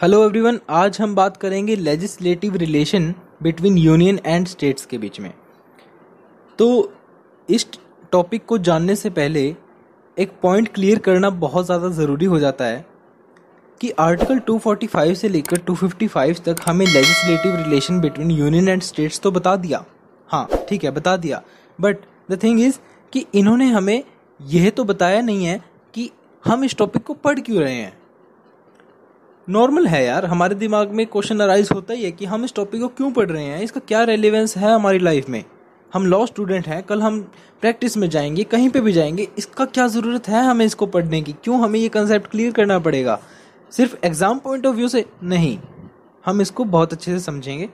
hello everyone आज हम बात करेंगे legislative relation between union and states के बीच में तो इस टॉपिक को जानने से पहले एक पॉइंट क्लियर करना बहुत ज़्यादा ज़रूरी हो जाता है कि आर्टिकल 245 से लेकर 255 तक हमें legislative relation between union and states तो बता दिया हाँ ठीक है बता दिया बट द थिंग इज़ कि इन्होंने हमें यह तो बताया नहीं है कि हम इस टॉपिक को पढ़ क्यों रहे हैं नॉर्मल है यार हमारे दिमाग में क्वेश्चन अराइज होता ही है कि हम इस टॉपिक को क्यों पढ़ रहे हैं इसका क्या रेलिवेंस है हमारी लाइफ में हम लॉ स्टूडेंट हैं कल हम प्रैक्टिस में जाएंगे कहीं पे भी जाएंगे इसका क्या ज़रूरत है हमें इसको पढ़ने की क्यों हमें ये कंसेप्ट क्लियर करना पड़ेगा सिर्फ एग्ज़ाम पॉइंट ऑफ व्यू से नहीं हम इसको बहुत अच्छे से समझेंगे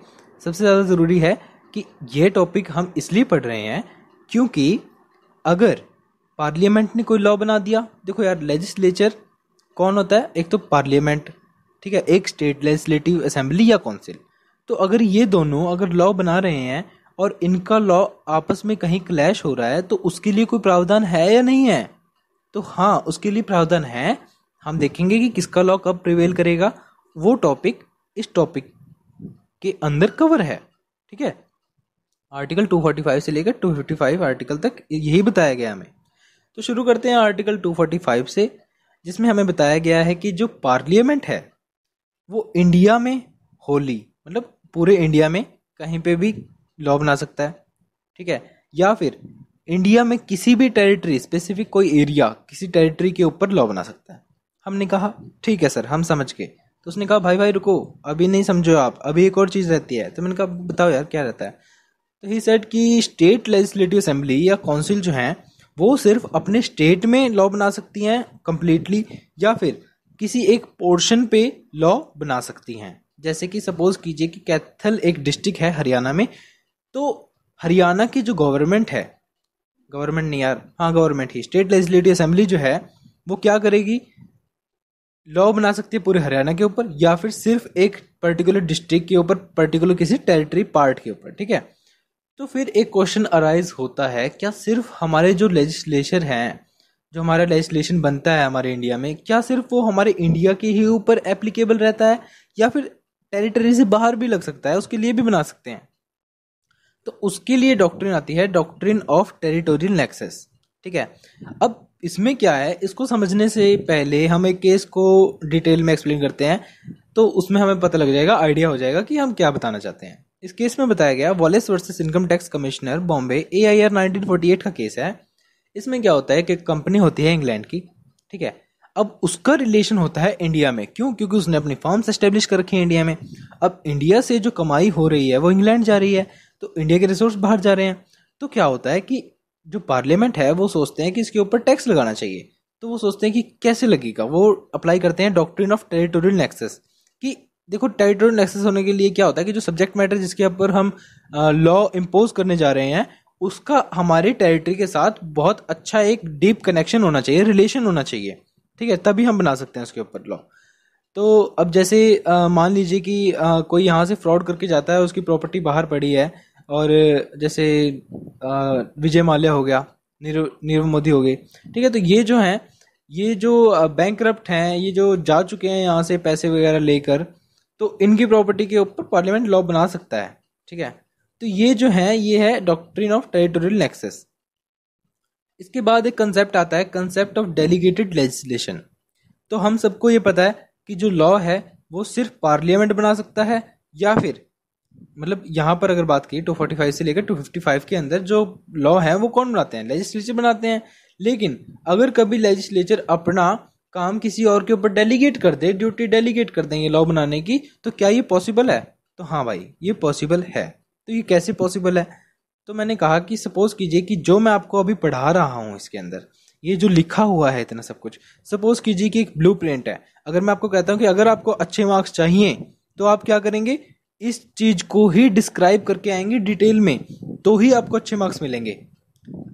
सबसे ज़्यादा ज़रूरी है कि ये टॉपिक हम इसलिए पढ़ रहे हैं क्योंकि अगर पार्लियामेंट ने कोई लॉ बना दिया देखो यार लेजिस्लेचर कौन होता है एक तो पार्लियामेंट ठीक है एक स्टेट लेजिस्लेटिव असेंबली या काउंसिल तो अगर ये दोनों अगर लॉ बना रहे हैं और इनका लॉ आपस में कहीं क्लैश हो रहा है तो उसके लिए कोई प्रावधान है या नहीं है तो हाँ उसके लिए प्रावधान है हम देखेंगे कि किसका लॉ कब प्रिवेल करेगा वो टॉपिक इस टॉपिक के अंदर कवर है ठीक है आर्टिकल 245 से लेकर 255 आर्टिकल तक यही बताया गया हमें तो शुरू करते हैं आर्टिकल 245 से जिसमें हमें बताया गया है कि जो पार्लियामेंट है वो इंडिया में होली मतलब पूरे इंडिया में कहीं पे भी लॉ बना सकता है ठीक है या फिर इंडिया में किसी भी टेरिटरी स्पेसिफिक कोई एरिया किसी टेरिटरी के ऊपर लॉ बना सकता है हमने कहा ठीक है सर हम समझ के तो उसने कहा भाई भाई रुको अभी नहीं समझो आप अभी एक और चीज़ रहती है तो मैंने कहा बताओ यार क्या रहता है तो ही सेट कि स्टेट लेजिस्लेटिव असेंबली या काउंसिल जो हैं वो सिर्फ अपने स्टेट में लॉ बना सकती हैं कम्प्लीटली या फिर किसी एक पोर्शन पे लॉ बना सकती हैं जैसे कि सपोज कीजिए कि कैथल एक डिस्ट्रिक्ट है हरियाणा में तो हरियाणा की जो गवर्नमेंट है गवर्नमेंट नहीं यार हाँ गवर्नमेंट ही स्टेट लेजिस्लेटिव असेंबली जो है वो क्या करेगी लॉ बना सकती है पूरे हरियाणा के ऊपर या फिर सिर्फ एक पर्टिकुलर डिस्ट्रिक्ट के ऊपर पर्टिकुलर किसी टेरिटरी पार्ट के ऊपर ठीक है तो फिर एक क्वेश्चन अराइज होता है क्या सिर्फ हमारे जो लेजिस्लेचर हैं जो हमारा लेजिस्लेशन बनता है हमारे इंडिया में क्या सिर्फ वो हमारे इंडिया के ही ऊपर एप्लीकेबल रहता है या फिर टेरिटरी से बाहर भी लग सकता है उसके लिए भी बना सकते हैं तो उसके लिए डॉक्ट्रिन आती है डॉक्ट्रिन ऑफ टेरिटोरियल नेक्सेस ठीक है अब इसमें क्या है इसको समझने से पहले हम एक केस को डिटेल में एक्सप्लेन करते हैं तो उसमें हमें पता लग जाएगा आइडिया हो जाएगा कि हम क्या बताना चाहते हैं इस केस में बताया गया Wallace versus income tax commissioner Bombay A I R nineteen forty eight का केस है इसमें क्या होता है कि कंपनी होती है इंग्लैंड की ठीक है अब उसका रिलेशन होता है इंडिया में क्यों क्योंकि उसने अपनी फॉर्म्स एस्टेब्लिश कर रखी है इंडिया में अब इंडिया से जो कमाई हो रही है वो इंग्लैंड जा रही है तो इंडिया के रिसोर्स बाहर जा रहे हैं तो क्या होता है कि जो पार्लियामेंट है वो सोचते हैं कि इसके ऊपर टैक्स लगाना चाहिए तो वो सोचते हैं कि कैसे लगेगा वो अप्लाई करते हैं डॉक्ट्रिन ऑफ टेरिटोरियल नेक्सेस कि देखो टेरिटोरियल नेक्सेस होने के लिए क्या होता है कि जो सब्जेक्ट मैटर जिसके ऊपर हम लॉ इम्पोज करने जा रहे हैं उसका हमारे टेरिटरी के साथ बहुत अच्छा एक डीप कनेक्शन होना चाहिए रिलेशन होना चाहिए ठीक है तभी हम बना सकते हैं उसके ऊपर लॉ तो अब जैसे मान लीजिए कि आ, कोई यहाँ से फ्रॉड करके जाता है उसकी प्रॉपर्टी बाहर पड़ी है और जैसे विजय माल्या हो गया नीरव नीरव मोदी हो गए ठीक है तो ये जो हैं ये जो बैंक करप्ट हैं ये जो जा चुके हैं यहाँ से पैसे वगैरह लेकर तो इनकी प्रॉपर्टी के ऊपर पार्लियामेंट लॉ बना सकता है ठीक है तो ये जो है ये है डॉक्ट्रिन ऑफ टेरिटोरियल एक्सेस इसके बाद एक कंसेप्ट आता है कंसेप्ट ऑफ डेलीगेटेड लेजिस्लेशन तो हम सबको ये पता है कि जो लॉ है वो सिर्फ पार्लियामेंट बना सकता है या फिर मतलब यहाँ पर अगर बात की टू फोर्टी फाइव से लेकर टू फिफ्टी फाइव के अंदर जो लॉ है वो कौन बनाते हैं लेजिस्लेचर बनाते हैं लेकिन अगर कभी लेजिस्लेचर अपना काम किसी और के ऊपर डेलीगेट कर दे ड्यूटी डेलीगेट कर ये लॉ बनाने की तो क्या ये पॉसिबल है तो हाँ भाई ये पॉसिबल है तो ये कैसे पॉसिबल है तो मैंने कहा कि सपोज़ कीजिए कि जो मैं आपको अभी पढ़ा रहा हूँ इसके अंदर ये जो लिखा हुआ है इतना सब कुछ सपोज कीजिए कि एक ब्लू प्रिंट है अगर मैं आपको कहता हूँ कि अगर आपको अच्छे मार्क्स चाहिए तो आप क्या करेंगे इस चीज़ को ही डिस्क्राइब करके आएंगे डिटेल में तो ही आपको अच्छे मार्क्स मिलेंगे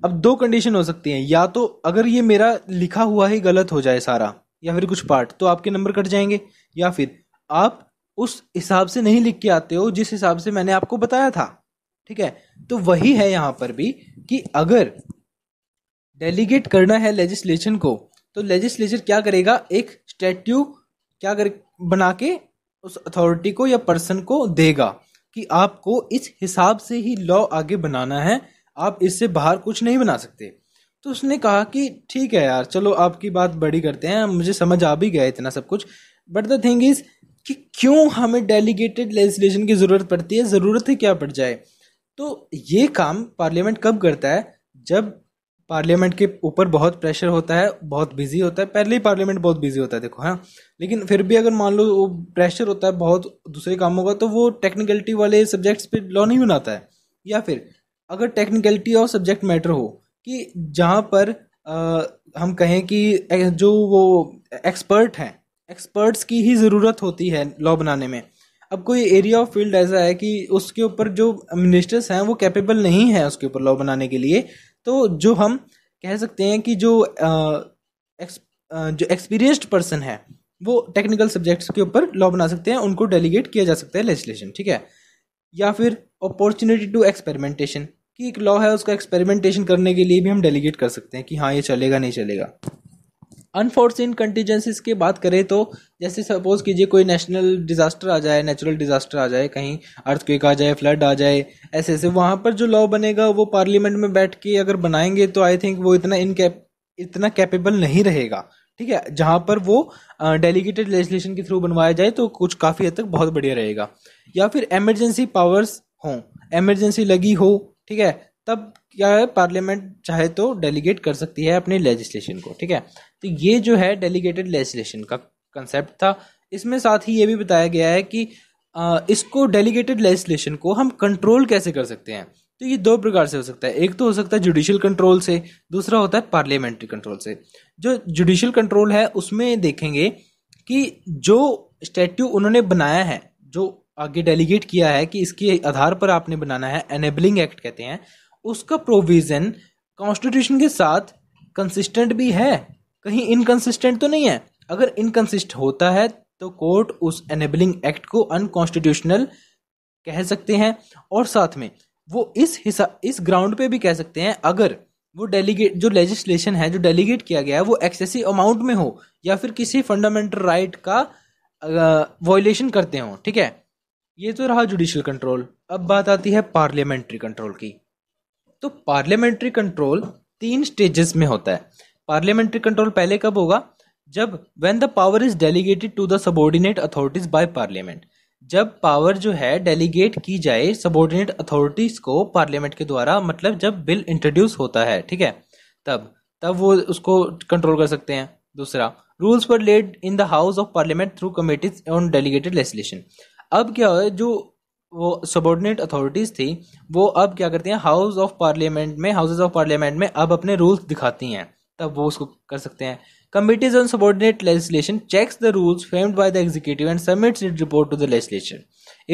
अब दो कंडीशन हो सकती हैं या तो अगर ये मेरा लिखा हुआ ही गलत हो जाए सारा या फिर कुछ पार्ट तो आपके नंबर कट जाएंगे या फिर आप उस हिसाब से नहीं लिख के आते हो जिस हिसाब से मैंने आपको बताया था ठीक है तो वही है यहाँ पर भी कि अगर डेलीगेट करना है लेजिस्लेशन को तो लेजिस्लेचर क्या करेगा एक स्टेट्यू क्या कर बना के उस अथॉरिटी को या पर्सन को देगा कि आपको इस हिसाब से ही लॉ आगे बनाना है आप इससे बाहर कुछ नहीं बना सकते तो उसने कहा कि ठीक है यार चलो आपकी बात बड़ी करते हैं मुझे समझ आ भी गया इतना सब कुछ बट द थिंग इज़ कि क्यों हमें डेलीगेटेड लेजिस्लेशन की ज़रूरत पड़ती है ज़रूरत है क्या पड़ जाए तो ये काम पार्लियामेंट कब करता है जब पार्लियामेंट के ऊपर बहुत प्रेशर होता है बहुत बिजी होता है पहले ही पार्लियामेंट बहुत बिजी होता है देखो हाँ लेकिन फिर भी अगर मान लो वो प्रेशर होता है बहुत दूसरे कामों का तो वो टेक्निकलिटी वाले सब्जेक्ट्स पे लॉ नहीं बनाता है या फिर अगर टेक्निकलिटी और सब्जेक्ट मैटर हो कि जहाँ पर आ, हम कहें कि जो वो एक्सपर्ट हैं एक्सपर्ट्स की ही ज़रूरत होती है लॉ बनाने में अब कोई एरिया ऑफ फील्ड ऐसा है कि उसके ऊपर जो मिनिस्टर्स हैं वो कैपेबल नहीं है उसके ऊपर लॉ बनाने के लिए तो जो हम कह सकते हैं कि जो एक्स जो एक्सपीरियंस्ड पर्सन है वो टेक्निकल सब्जेक्ट्स के ऊपर लॉ बना सकते हैं उनको डेलीगेट किया जा सकता है लेजिस्लेशन ठीक है या फिर अपॉर्चुनिटी टू एक्सपेरिमेंटेशन कि एक लॉ है उसका एक्सपेरिमेंटेशन करने के लिए भी हम डेलीगेट कर सकते हैं कि हाँ ये चलेगा नहीं चलेगा अनफोर्सिन कंटीजेंसीज की बात करें तो जैसे सपोज कीजिए कोई नेशनल डिजास्टर आ जाए नेचुरल डिजास्टर आ जाए कहीं अर्थक्वेक आ जाए फ्लड आ जाए ऐसे ऐसे वहाँ पर जो लॉ बनेगा वो पार्लियामेंट में बैठ के अगर बनाएंगे तो आई थिंक वो इतना इनकेप इतना कैपेबल नहीं रहेगा ठीक है जहाँ पर वो डेलीगेटेड लेजिस्लेशन के थ्रू बनवाया जाए तो कुछ काफ़ी हद तक बहुत बढ़िया रहेगा या फिर एमरजेंसी पावर्स हों एमरजेंसी लगी हो ठीक है तब क्या है पार्लियामेंट चाहे तो डेलीगेट कर सकती है अपने लेजिस्लेशन को ठीक है तो ये जो है डेलीगेटेड लेजिस्लेशन का कंसेप्ट था इसमें साथ ही ये भी बताया गया है कि आ, इसको डेलीगेटेड लेजिस्लेशन को हम कंट्रोल कैसे कर सकते हैं तो ये दो प्रकार से हो सकता है एक तो हो सकता है जुडिशियल कंट्रोल से दूसरा होता है पार्लियामेंट्री कंट्रोल से जो जुडिशियल कंट्रोल है उसमें देखेंगे कि जो स्टैट्यू उन्होंने बनाया है जो आगे डेलीगेट किया है कि इसके आधार पर आपने बनाना है एनेबलिंग एक्ट कहते हैं उसका प्रोविज़न कॉन्स्टिट्यूशन के साथ कंसिस्टेंट भी है कहीं इनकन्सिस्टेंट तो नहीं है अगर इनकंसिस्ट होता है तो कोर्ट उस एनेबलिंग एक्ट को अनकॉन्स्टिट्यूशनल कह सकते हैं और साथ में वो इस हिसा इस ग्राउंड पे भी कह सकते हैं अगर वो डेलीगेट जो लेजिस्लेशन है जो डेलीगेट किया गया है वो एक्सेसिव अमाउंट में हो या फिर किसी फंडामेंटल राइट का वॉयलेशन करते हों ठीक है ये तो रहा जुडिशल कंट्रोल अब बात आती है पार्लियामेंट्री कंट्रोल की तो पार्लियामेंट्री कंट्रोल तीन स्टेजेस में होता है पार्लियामेंट्री कंट्रोल पहले कब होगा जब when the power is delegated to the subordinate authorities by parliament जब पावर जो है डेलीगेट की जाए सबोर्डिनेट अथॉरिटीज को पार्लियामेंट के द्वारा मतलब जब बिल इंट्रोड्यूस होता है ठीक है तब तब वो उसको कंट्रोल कर सकते हैं दूसरा रूल्स पर laid in the house of parliament through committees on delegated legislation अब क्या है जो वो सबॉर्डिनेट अथॉरिटीज़ थी वो अब क्या करती हैं हाउस ऑफ पार्लियामेंट में हाउसेज ऑफ पार्लियामेंट में अब अपने रूल्स दिखाती हैं तब वो उसको कर सकते हैं committees on subordinate legislation checks the rules framed by the executive and submits it report to the legislation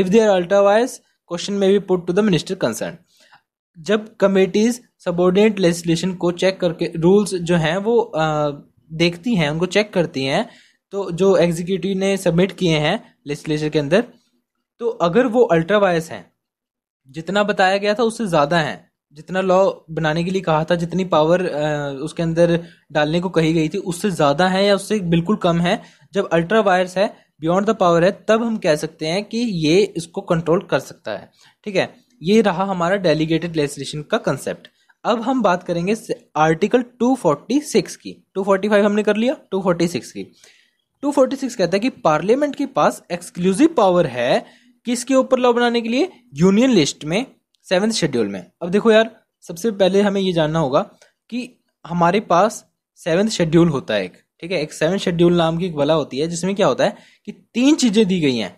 if they are ultra vires question में भी put to the minister concern जब कमेटीज सबॉर्डिनेट लेजिस्लेशन को check करके rules जो हैं वो आ, देखती हैं उनको चेक करती हैं तो जो एग्जीक्यूटिव ने सबमिट किए हैं लेजिस्लेशन के अंदर तो अगर वो अल्ट्रा वायस हैं जितना बताया गया था उससे ज़्यादा हैं जितना लॉ बनाने के लिए कहा था जितनी पावर उसके अंदर डालने को कही गई थी उससे ज़्यादा है या उससे बिल्कुल कम है जब अल्ट्रा वायर्स है बियॉन्ड द पावर है तब हम कह सकते हैं कि ये इसको कंट्रोल कर सकता है ठीक है ये रहा हमारा डेलीगेटेड लेजिस्लेशन का कंसेप्ट अब हम बात करेंगे आर्टिकल 246 की 245 हमने कर लिया 246 की 246 कहता है कि पार्लियामेंट के पास एक्सक्लूसिव पावर है किसके ऊपर लॉ बनाने के लिए यूनियन लिस्ट में सेवेंथ शेड्यूल में अब देखो यार सबसे पहले हमें ये जानना होगा कि हमारे पास सेवेंथ शेड्यूल होता है एक ठीक है एक सेवन शेड्यूल नाम की एक बला होती है जिसमें क्या होता है कि तीन चीज़ें दी गई हैं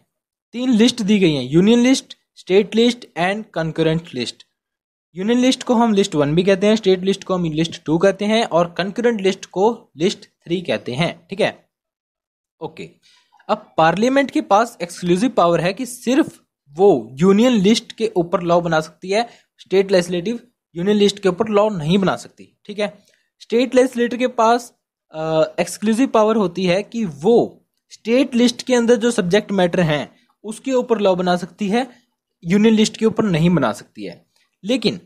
तीन लिस्ट दी गई हैं union list state list and concurrent list union list को हम लिस्ट वन भी कहते हैं स्टेट लिस्ट को हम लिस्ट टू कहते हैं और कंकरेंट लिस्ट को लिस्ट थ्री कहते हैं ठीक है ओके अब पार्लियामेंट के पास एक्सक्लूसिव पावर है कि सिर्फ वो यूनियन लिस्ट के ऊपर लॉ बना सकती है स्टेट लेजिस्लेटिव यूनियन लिस्ट के ऊपर लॉ नहीं बना सकती ठीक है स्टेट लेजिस्लेटर के पास एक्सक्लूसिव पावर होती है कि वो स्टेट लिस्ट के अंदर जो सब्जेक्ट मैटर हैं उसके ऊपर लॉ बना सकती है यूनियन लिस्ट के ऊपर नहीं बना सकती है लेकिन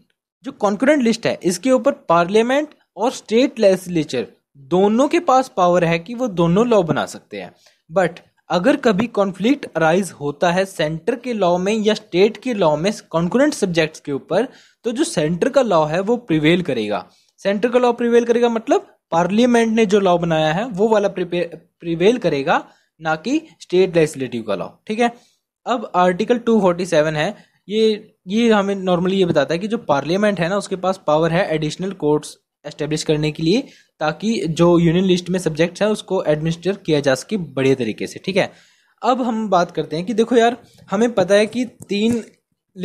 जो कॉन्करेंट लिस्ट है इसके ऊपर पार्लियामेंट और स्टेट लेजिस्लेचर दोनों के पास पावर है कि वो दोनों लॉ बना सकते हैं बट अगर कभी कॉन्फ्लिक्ट अराइज होता है सेंटर के लॉ में या स्टेट के लॉ में कॉन्कुरेंट सब्जेक्ट्स के ऊपर तो जो सेंटर का लॉ है वो प्रिवेल करेगा सेंटर का लॉ प्रिवेल करेगा मतलब पार्लियामेंट ने जो लॉ बनाया है वो वाला प्रिवेल करेगा ना कि स्टेट लेजिस्लेटिव का लॉ ठीक है अब आर्टिकल 247 है ये ये हमें नॉर्मली ये बताता है कि जो पार्लियामेंट है ना उसके पास पावर है एडिशनल कोर्ट्स एस्टेब्लिश करने के लिए ताकि जो यूनियन लिस्ट में सब्जेक्ट है उसको एडमिनिस्टर किया जा सके बढ़िया तरीके से ठीक है अब हम बात करते हैं कि देखो यार हमें पता है कि तीन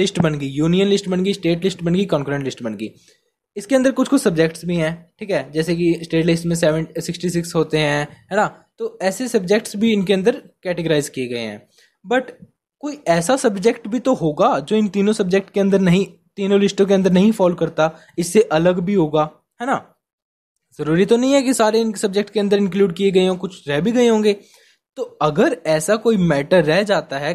लिस्ट बन गई यूनियन लिस्ट बन गई स्टेट लिस्ट बन गई कॉन्क्रेंट लिस्ट बन गई इसके अंदर कुछ कुछ सब्जेक्ट्स भी हैं ठीक है जैसे कि स्टेट लिस्ट में सेवन सिक्सटी सिक्स होते हैं है ना तो ऐसे सब्जेक्ट्स भी इनके अंदर कैटेगराइज किए गए हैं बट कोई ऐसा सब्जेक्ट भी तो होगा जो इन तीनों सब्जेक्ट के अंदर नहीं तीनों लिस्टों के अंदर नहीं फॉलो करता इससे अलग भी होगा है ना ज़रूरी तो नहीं है कि सारे इन सब्जेक्ट के अंदर इंक्लूड किए गए हों कुछ रह भी गए होंगे तो अगर ऐसा कोई मैटर रह जाता है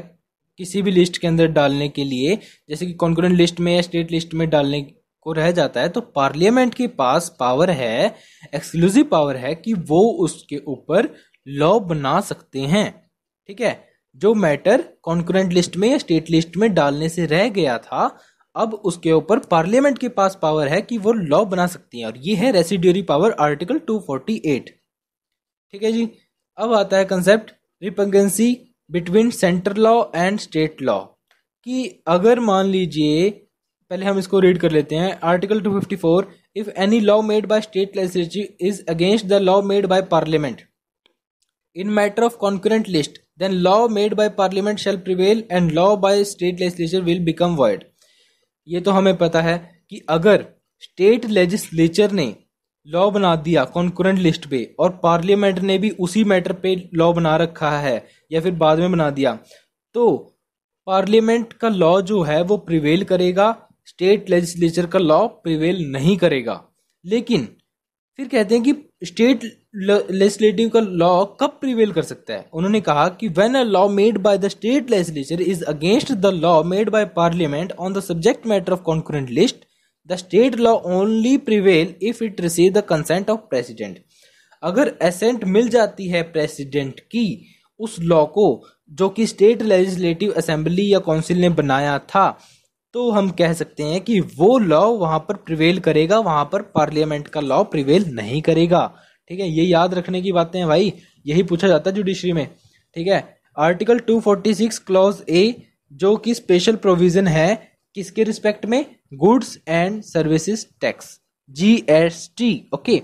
किसी भी लिस्ट के अंदर डालने के लिए जैसे कि कॉन्क्रेंट लिस्ट में या स्टेट लिस्ट में डालने को रह जाता है तो पार्लियामेंट के पास पावर है एक्सक्लूसिव पावर है कि वो उसके ऊपर लॉ बना सकते हैं ठीक है जो मैटर कॉन्क्रेंट लिस्ट में या स्टेट लिस्ट में डालने से रह गया था अब उसके ऊपर पार्लियामेंट के पास पावर है कि वो लॉ बना सकती है और ये है रेसिड्यूरी पावर आर्टिकल 248 ठीक है जी अब आता है concept repugnancy between centre law and state law कि अगर मान लीजिए पहले हम इसको रीड कर लेते हैं article 254 if any law made by state legislature is against the law made by parliament in matter of concurrent list then law made by parliament shall prevail and law by state legislature will become void ये तो हमें पता है कि अगर state legislature ने law बना दिया कॉन्क्रेंट लिस्ट पे और पार्लियामेंट ने भी उसी मैटर पे लॉ बना रखा है या फिर बाद में बना दिया तो पार्लियामेंट का लॉ जो है वो प्रिवेल करेगा स्टेट लेजिस्लेचर का लॉ प्रिवेल नहीं करेगा लेकिन फिर कहते हैं कि स्टेट लेजिस्लेटिव का लॉ कब प्रिवेल कर सकता है उन्होंने कहा कि when a law made by the state legislature is against the law made by parliament on the subject matter of concurrent list the state law only prevail if it receive the consent of president अगर assent मिल जाती है president की उस law को जो कि state legislative assembly या काउंसिल ने बनाया था तो हम कह सकते हैं कि वो लॉ वहाँ पर प्रिवेल करेगा वहाँ पर पार्लियामेंट का लॉ प्रिवेल नहीं करेगा ठीक है ये याद रखने की बातें हैं भाई यही पूछा जाता है जुडिशरी में ठीक है आर्टिकल 246 क्लॉज ए जो कि स्पेशल प्रोविजन है किसके रिस्पेक्ट में goods and services tax G S T okay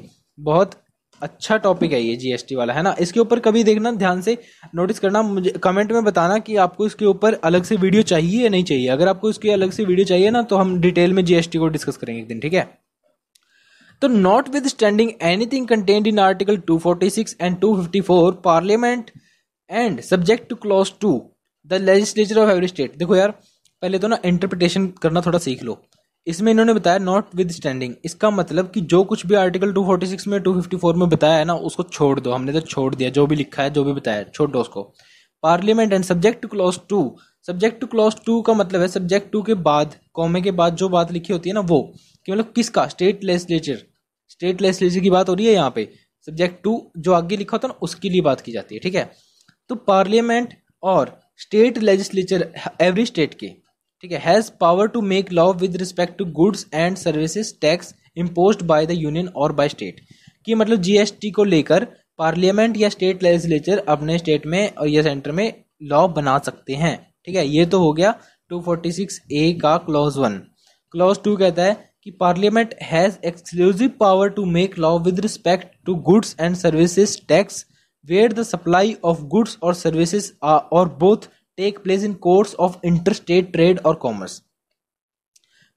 बहुत अच्छा टॉपिक है ये जीएसटी वाला है ना इसके ऊपर कभी देखना ध्यान से नोटिस करना मुझे कमेंट में बताना कि आपको इसके ऊपर अलग से वीडियो चाहिए या नहीं चाहिए अगर आपको इसके अलग से वीडियो चाहिए ना तो हम डिटेल में जीएसटी को डिस्कस करेंगे एक दिन ठीक है तो notwithstanding anything content in article 246 and 254 Parliament and subject to clause two the legislature of every state देखो यार पहले तो ना इंटरप्रिटेशन करना थोड़ा सीख लो इसमें इन्होंने बताया नॉट विद स्टैंडिंग इसका मतलब कि जो कुछ भी आर्टिकल 246 में 254 में बताया है ना उसको छोड़ दो हमने तो छोड़ दिया जो भी लिखा है जो भी बताया है छोड़ दो उसको parliament and subject to clause two subject to clause two का मतलब है सब्जेक्ट टू के बाद कॉमे के बाद जो बात लिखी होती है ना वो कि मतलब किसका स्टेट लेजिस्लेचर स्टेट लेजिस्लेचर की बात हो रही है यहाँ पे सब्जेक्ट टू जो आगे लिखा होता है ना उसके लिए बात की जाती है ठीक है तो पार्लियामेंट और स्टेट लेजिस्लेचर एवरी स्टेट के ठीक है has power to make law with respect to goods and services tax impose by the union और बाय स्टेट कि मतलब जीएसटी को लेकर पार्लियामेंट या स्टेट लेजिस्लेचर अपने स्टेट में और या सेंटर में लॉ बना सकते हैं ठीक है ये तो हो गया 246 ए का क्लॉज वन क्लॉज टू कहता है कि parliament has exclusive power to make law with respect to goods and services tax where the supply of goods और सर्विसेज और both take place in course of inter state trade और commerce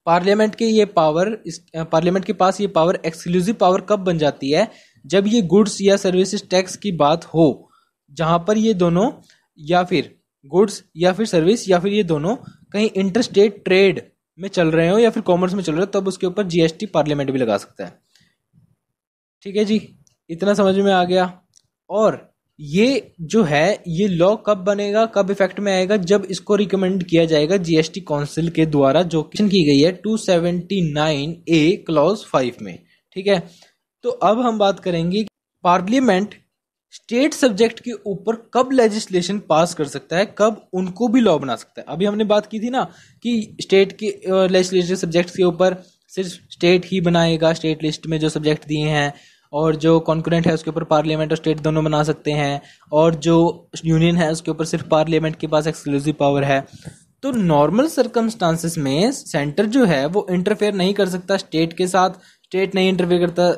parliament के ये power इस parliament के पास ये power exclusive power कब बन जाती है जब ये गुड्स या सर्विसेज टैक्स की बात हो जहाँ पर ये दोनों या फिर गुड्स या फिर सर्विस या फिर ये दोनों कहीं इंटरस्टेट ट्रेड में चल रहे हो या फिर कॉमर्स में चल रहे हो तब उसके ऊपर जीएसटी पार्लियामेंट भी लगा सकता है ठीक है जी इतना समझ में आ गया और ये जो है ये लॉ कब बनेगा कब इफेक्ट में आएगा जब इसको रिकमेंड किया जाएगा जीएसटी काउंसिल के द्वारा जो की गई है 279 ए क्लॉज फाइव में ठीक है तो अब हम बात करेंगे पार्लियामेंट स्टेट सब्जेक्ट के ऊपर कब लेजिस्लेशन पास कर सकता है कब उनको भी लॉ बना सकता है अभी हमने बात की थी ना कि स्टेट के लेजिस्लेटिव सब्जेक्ट के ऊपर सिर्फ स्टेट ही बनाएगा स्टेट लिस्ट में जो सब्जेक्ट दिए हैं और जो कॉन्क्रेंट है उसके ऊपर पार्लियामेंट और स्टेट दोनों बना सकते हैं और जो यूनियन है उसके ऊपर सिर्फ पार्लियामेंट के पास एक्सक्लूसिव पावर है तो नॉर्मल सर्कमस्टांसिस में सेंटर जो है वो इंटरफेयर नहीं कर सकता स्टेट के साथ स्टेट नहीं इंटरफेयर करता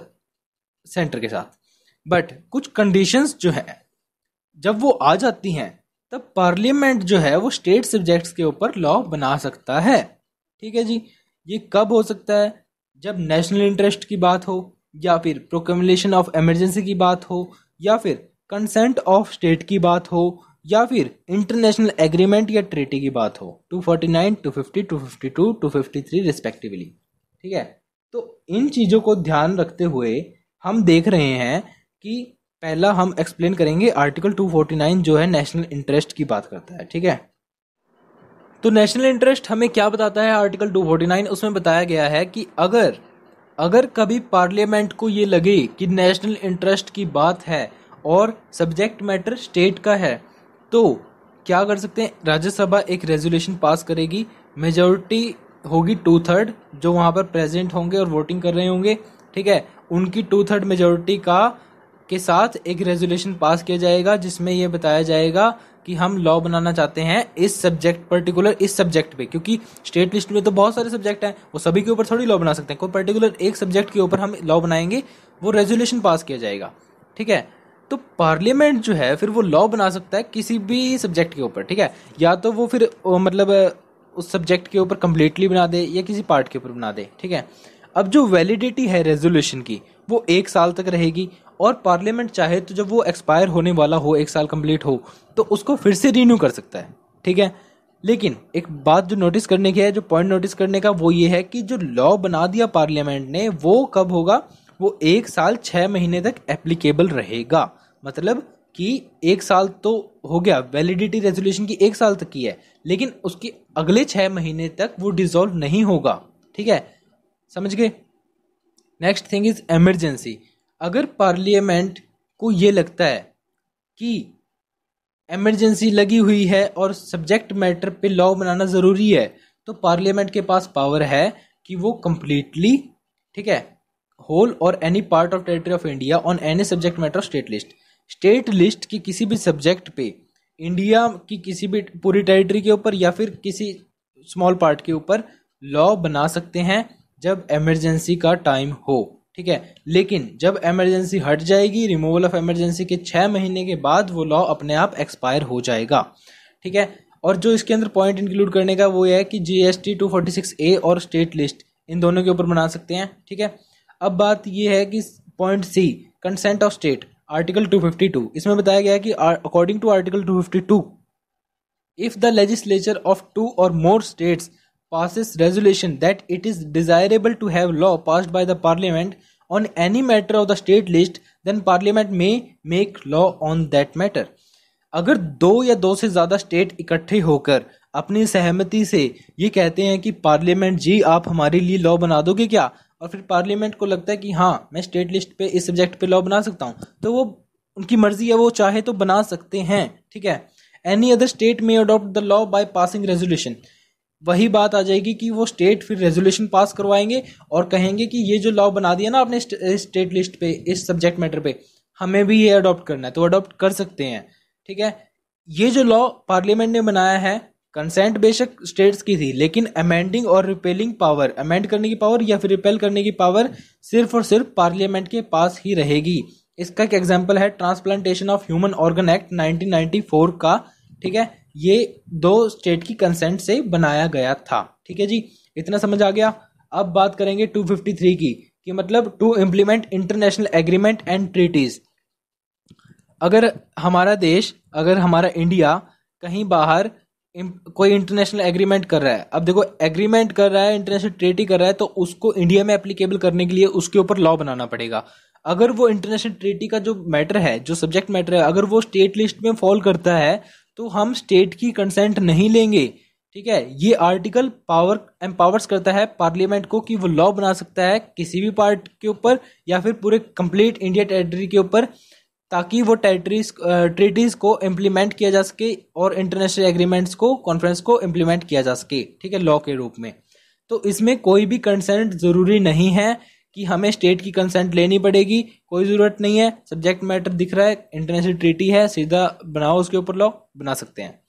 सेंटर के साथ बट कुछ कंडीशंस जो है जब वो आ जाती हैं तब पार्लियामेंट जो है वो स्टेट सब्जेक्ट्स के ऊपर लॉ बना सकता है ठीक है जी ये कब हो सकता है जब नेशनल इंटरेस्ट की बात हो या फिर प्रोकम्युलेशन ऑफ एमरजेंसी की बात हो या फिर कंसेंट ऑफ स्टेट की बात हो या फिर इंटरनेशनल एग्रीमेंट या ट्रेटी की बात हो 249, 250, 252, 253 रिस्पेक्टिवली ठीक है तो इन चीज़ों को ध्यान रखते हुए हम देख रहे हैं कि पहला हम एक्सप्लेन करेंगे आर्टिकल 249 जो है नेशनल इंटरेस्ट की बात करता है ठीक है तो नेशनल इंटरेस्ट हमें क्या बताता है आर्टिकल 249 उसमें बताया गया है कि अगर अगर कभी पार्लियामेंट को ये लगे कि नेशनल इंटरेस्ट की बात है और सब्जेक्ट मैटर स्टेट का है तो क्या कर सकते हैं राज्यसभा एक रेजोल्यूशन पास करेगी मेजोरिटी होगी टू थर्ड जो वहाँ पर प्रेजेंट होंगे और वोटिंग कर रहे होंगे ठीक है उनकी टू थर्ड मेजोरिटी का के साथ एक रेजोल्यूशन पास किया जाएगा जिसमें यह बताया जाएगा कि हम लॉ बनाना चाहते हैं इस सब्जेक्ट पर्टिकुलर इस सब्जेक्ट पे क्योंकि स्टेट लिस्ट में तो बहुत सारे सब्जेक्ट हैं वो सभी के ऊपर थोड़ी लॉ बना सकते हैं कोई पर्टिकुलर एक सब्जेक्ट के ऊपर हम लॉ बनाएंगे वो रेजोल्यूशन पास किया जाएगा ठीक है तो पार्लियामेंट जो है फिर वो लॉ बना सकता है किसी भी सब्जेक्ट के ऊपर ठीक है या तो वो फिर वो मतलब उस सब्जेक्ट के ऊपर कम्प्लीटली बना दे या किसी पार्ट के ऊपर बना दे ठीक है अब जो वैलिडिटी है रेजोल्यूशन की वो एक साल तक रहेगी और पार्लियामेंट चाहे तो जब वो एक्सपायर होने वाला हो एक साल कंप्लीट हो तो उसको फिर से रीन्यू कर सकता है ठीक है लेकिन एक बात जो नोटिस करने की है जो पॉइंट नोटिस करने का वो ये है कि जो लॉ बना दिया पार्लियामेंट ने वो कब होगा वो एक साल छः महीने तक एप्लीकेबल रहेगा मतलब कि एक साल तो हो गया वैलिडिटी रेजोल्यूशन की एक साल तक की है लेकिन उसके अगले छः महीने तक वो डिज़ोल्व नहीं होगा ठीक है समझ गए नेक्स्ट थिंग इज़ एमरजेंसी अगर पार्लियामेंट को ये लगता है कि एमरजेंसी लगी हुई है और सब्जेक्ट मैटर पे लॉ बनाना ज़रूरी है तो पार्लियामेंट के पास पावर है कि वो कम्प्लीटली ठीक है होल और any part of territory of India on any subject matter of state list state list की किसी भी सब्जेक्ट पे इंडिया की किसी भी पूरी टेरिटरी के ऊपर या फिर किसी स्मॉल पार्ट के ऊपर लॉ बना सकते हैं जब इमरजेंसी का टाइम हो ठीक है लेकिन जब इमरजेंसी हट जाएगी रिमूवल ऑफ इमरजेंसी के छः महीने के बाद वो लॉ अपने आप एक्सपायर हो जाएगा ठीक है और जो इसके अंदर पॉइंट इंक्लूड करने का वो है कि G S T two forty six A और स्टेट लिस्ट इन दोनों के ऊपर बना सकते हैं ठीक है अब बात यह है कि point C consent of state article two fifty two इसमें बताया गया है कि according to article two fifty two if the legislature of two और more states passes resolution that it is desirable to have law passed by the parliament on any matter of the state list then parliament may make law on that matter अगर दो या दो से ज़्यादा state इकट्ठे होकर अपनी सहमति से ये कहते हैं कि पार्लियामेंट जी आप हमारे लिए लॉ बना दोगे क्या और फिर पार्लियामेंट को लगता है कि हाँ मैं स्टेट लिस्ट पे इस सब्जेक्ट पे लॉ बना सकता हूँ तो वो उनकी मर्जी है वो चाहे तो बना सकते हैं ठीक है any other state may adopt the law by passing resolution वही बात आ जाएगी कि वो स्टेट फिर रेजोल्यूशन पास करवाएंगे और कहेंगे कि ये जो लॉ बना दिया ना आपने स्टेट लिस्ट पे इस सब्जेक्ट मैटर पे हमें भी ये अडॉप्ट करना है तो अडॉप्ट कर सकते हैं ठीक है ये जो लॉ पार्लियामेंट ने बनाया है कंसेंट बेशक स्टेट्स की थी लेकिन अमेंडिंग और रिपेलिंग पावर अमेंड करने की पावर या फिर रिपेल करने की पावर सिर्फ और सिर्फ पार्लियामेंट के पास ही रहेगी इसका एक एग्जाम्पल है transplantation of human organ act 1994 का ठीक है ये दो स्टेट की कंसेंट से बनाया गया था ठीक है जी इतना समझ आ गया अब बात करेंगे 253 की कि मतलब to implement international agreement and treaties अगर हमारा देश अगर हमारा इंडिया कहीं बाहर कोई इंटरनेशनल एग्रीमेंट कर रहा है अब देखो एग्रीमेंट कर रहा है इंटरनेशनल ट्रीटी कर रहा है तो उसको इंडिया में एप्लीकेबल करने के लिए उसके ऊपर लॉ बनाना पड़ेगा अगर वो इंटरनेशनल ट्रीटी का जो मैटर है जो सब्जेक्ट मैटर है अगर वो स्टेट लिस्ट में फॉल करता है तो हम स्टेट की कंसेंट नहीं लेंगे ठीक है ये आर्टिकल पावर एम्पावर्स करता है पार्लियामेंट को कि वो लॉ बना सकता है किसी भी पार्ट के ऊपर या फिर पूरे कंप्लीट इंडिया टेरिटरी के ऊपर ताकि वो टेरिटरीज ट्रीटीज़ को इम्प्लीमेंट किया जा सके और इंटरनेशनल एग्रीमेंट्स को कॉन्फ्रेंस को इम्प्लीमेंट किया जा सके ठीक है लॉ के रूप में तो इसमें कोई भी कंसेंट ज़रूरी नहीं है कि हमें स्टेट की कंसेंट लेनी पड़ेगी कोई ज़रूरत नहीं है सब्जेक्ट मैटर दिख रहा है इंटरनेशनल ट्रीटी है सीधा बनाओ उसके ऊपर लॉ बना सकते हैं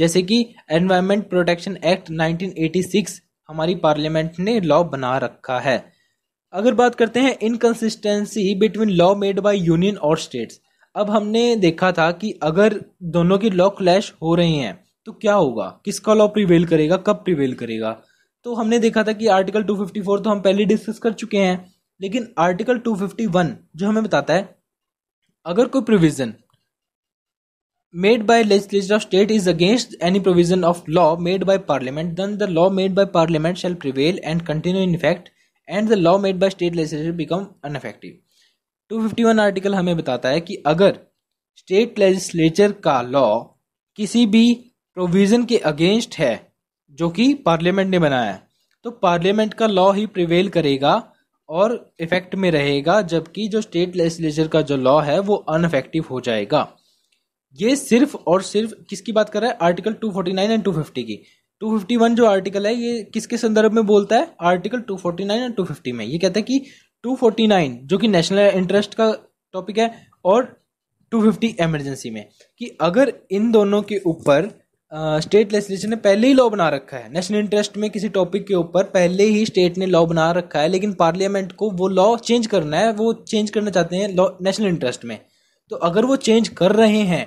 जैसे कि एनवायरमेंट प्रोटेक्शन एक्ट 1986 हमारी पार्लियामेंट ने लॉ बना रखा है अगर बात करते हैं inconsistency between law made by union और स्टेट्स अब हमने देखा था कि अगर दोनों की लॉ क्लैश हो रही हैं तो क्या होगा किसका लॉ प्रिवेल करेगा कब प्रिवेल करेगा तो हमने देखा था कि आर्टिकल 254 तो हम पहले डिस्कस कर चुके हैं लेकिन आर्टिकल 251 जो हमें बताता है अगर कोई provision made by legislature of state is against any provision of law made by parliament then the law made by parliament shall prevail and continue in effect and the law made by state legislature become ineffective 251 article हमें बताता है कि अगर state legislature का law किसी भी provision के against है जो कि पार्लियामेंट ने बनाया है तो पार्लियामेंट का लॉ ही प्रिवेल करेगा और इफेक्ट में रहेगा जबकि जो स्टेट लेजिस्लेचर का जो लॉ है वो अनफेक्टिव हो जाएगा ये सिर्फ और सिर्फ किसकी बात कर रहा है आर्टिकल 249 एंड 250 की 251 जो आर्टिकल है ये किसके संदर्भ में बोलता है आर्टिकल 249 एंड 250 में ये कहता है कि 249 जो कि नेशनल इंटरेस्ट का टॉपिक है और 250 इमरजेंसी में कि अगर इन दोनों के ऊपर स्टेट लेजिस्लेचर ने पहले ही लॉ बना रखा है नेशनल इंटरेस्ट में किसी टॉपिक के ऊपर पहले ही स्टेट ने लॉ बना रखा है लेकिन पार्लियामेंट को वो लॉ चेंज करना है वो चेंज करना चाहते हैं लॉ नेशनल इंटरेस्ट में तो अगर वो चेंज कर रहे हैं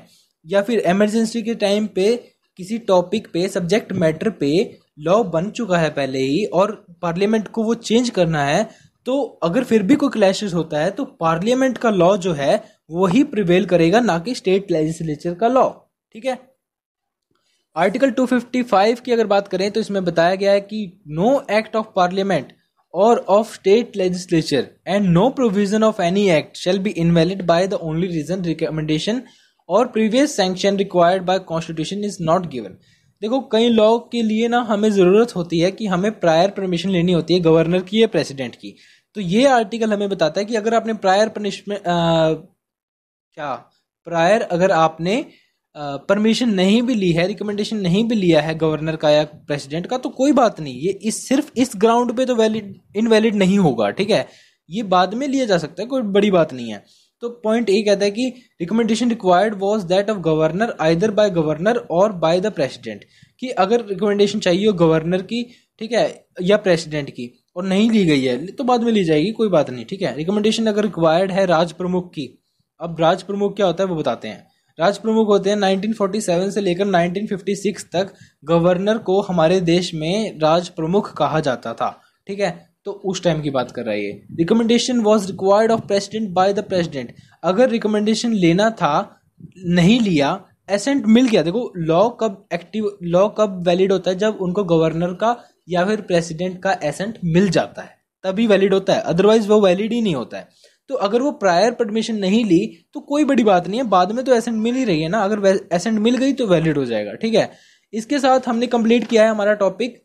या फिर एमरजेंसी के टाइम पे किसी टॉपिक पे सब्जेक्ट मैटर पे लॉ बन चुका है पहले ही और पार्लियामेंट को वो चेंज करना है तो अगर फिर भी कोई क्लैशेस होता है तो पार्लियामेंट का लॉ जो है वही प्रिवेल करेगा ना कि स्टेट लेजिस्लेचर का लॉ ठीक है आर्टिकल 255 की अगर बात करें तो इसमें बताया गया है कि नो एक्ट ऑफ पार्लियामेंट और of state legislature and no provision of any act shall be invalid by the only reason recommendation और previous sanction required by constitution is not given देखो कई लॉ के लिए ना हमें ज़रूरत होती है कि हमें प्रायर परमिशन लेनी होती है गवर्नर की या प्रेसिडेंट की तो ये आर्टिकल हमें बताता है कि अगर आपने प्रायर पनिशमेंट क्या प्रायर अगर आपने परमिशन नहीं भी ली है रिकमेंडेशन नहीं भी लिया है गवर्नर का या प्रेसिडेंट का तो कोई बात नहीं ये इस सिर्फ इस ग्राउंड पे तो वैलिड इनवैलिड नहीं होगा ठीक है ये बाद में लिया जा सकता है कोई बड़ी बात नहीं है तो पॉइंट ए कहता है कि recommendation required was that of governor either by governor और बाय द प्रेसिडेंट कि अगर रिकमेंडेशन चाहिए हो गवर्नर की ठीक है या प्रेसिडेंट की और नहीं ली गई है तो बाद में ली जाएगी कोई बात नहीं ठीक है रिकमेंडेशन अगर रिक्वायर्ड है राज प्रमुख की अब राज प्रमुख क्या होता है वो बताते हैं राज प्रमुख होते हैं 1947 से लेकर 1956 तक गवर्नर को हमारे देश में राज प्रमुख कहा जाता था ठीक है तो उस टाइम की बात कर रहा है ये recommendation was required of president by the president अगर रिकमेंडेशन लेना था नहीं लिया एसेंट मिल गया देखो लॉ कब एक्टिव लॉ कब वैलिड होता है जब उनको गवर्नर का या फिर प्रेसिडेंट का एसेंट मिल जाता है तभी वैलिड होता है अदरवाइज वो वैलिड ही नहीं होता है तो अगर वो प्रायर परमिशन नहीं ली तो कोई बड़ी बात नहीं है बाद में तो एसेंट मिल ही रही है ना अगर एसेंट मिल गई तो वैलिड हो जाएगा ठीक है इसके साथ हमने कंप्लीट किया है हमारा टॉपिक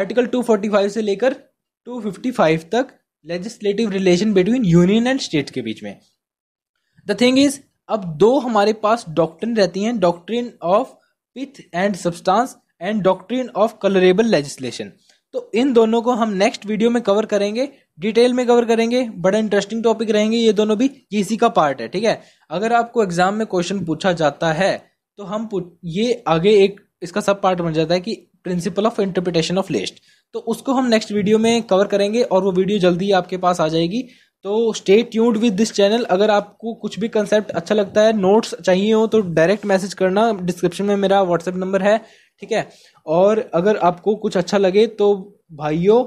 आर्टिकल 245 से लेकर 255 तक legislative relation between union and state के बीच में द थिंग इज अब दो हमारे पास डॉक्ट्रिन रहती हैं doctrine of pith and substance and doctrine of colourable legislation तो इन दोनों को हम नेक्स्ट वीडियो में कवर करेंगे डिटेल में कवर करेंगे बड़ा इंटरेस्टिंग टॉपिक रहेंगे ये दोनों भी ये इसी का पार्ट है ठीक है अगर आपको एग्जाम में क्वेश्चन पूछा जाता है तो हम ये आगे एक इसका सब पार्ट बन जाता है कि principle of interpretation of list तो उसको हम नेक्स्ट वीडियो में कवर करेंगे और वो वीडियो जल्दी ही आपके पास आ जाएगी तो stay tuned with this channel अगर आपको कुछ भी कंसेप्ट अच्छा लगता है नोट्स चाहिए हो तो डायरेक्ट मैसेज करना डिस्क्रिप्शन में, में मेरा व्हाट्सएप नंबर है ठीक है और अगर आपको कुछ अच्छा लगे तो भाइयों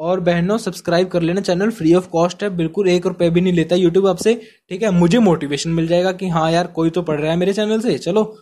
और बहनों सब्सक्राइब कर लेना चैनल फ्री ऑफ कॉस्ट है बिल्कुल एक रुपये भी नहीं लेता यूट्यूब आपसे ठीक है मुझे मोटिवेशन मिल जाएगा कि हाँ यार कोई तो पढ़ रहा है मेरे चैनल से चलो